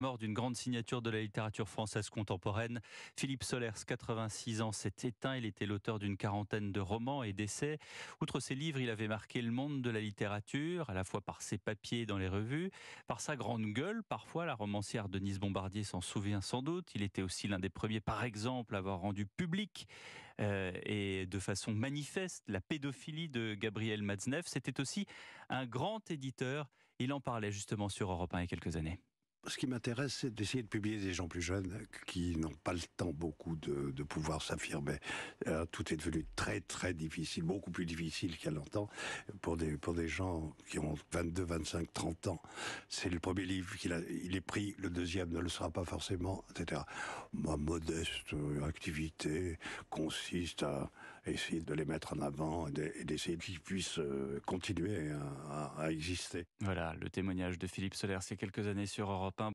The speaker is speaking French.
mort d'une grande signature de la littérature française contemporaine. Philippe Solers, 86 ans, s'est éteint. Il était l'auteur d'une quarantaine de romans et d'essais. Outre ses livres, il avait marqué le monde de la littérature, à la fois par ses papiers dans les revues, par sa grande gueule. Parfois, la romancière Denise Bombardier s'en souvient sans doute. Il était aussi l'un des premiers, par exemple, à avoir rendu public euh, et de façon manifeste la pédophilie de Gabriel Matzneff. C'était aussi un grand éditeur. Il en parlait justement sur Europe 1 il y a quelques années ce qui m'intéresse, c'est d'essayer de publier des gens plus jeunes qui n'ont pas le temps beaucoup de, pouvoir s'affirmer. Euh, tout est devenu très très difficile, beaucoup plus difficile qu'il y longtemps pour des pour des gens qui ont 22, 25, 30 ans. C'est le premier livre qu'il a, il est pris, le deuxième ne le sera pas forcément, etc. Ma modeste activité consiste à essayer de les mettre en avant et d'essayer qu'ils puissent euh, continuer à, exister. Voilà, le témoignage de Philippe Solaire, ces quelques années sur Europe 1.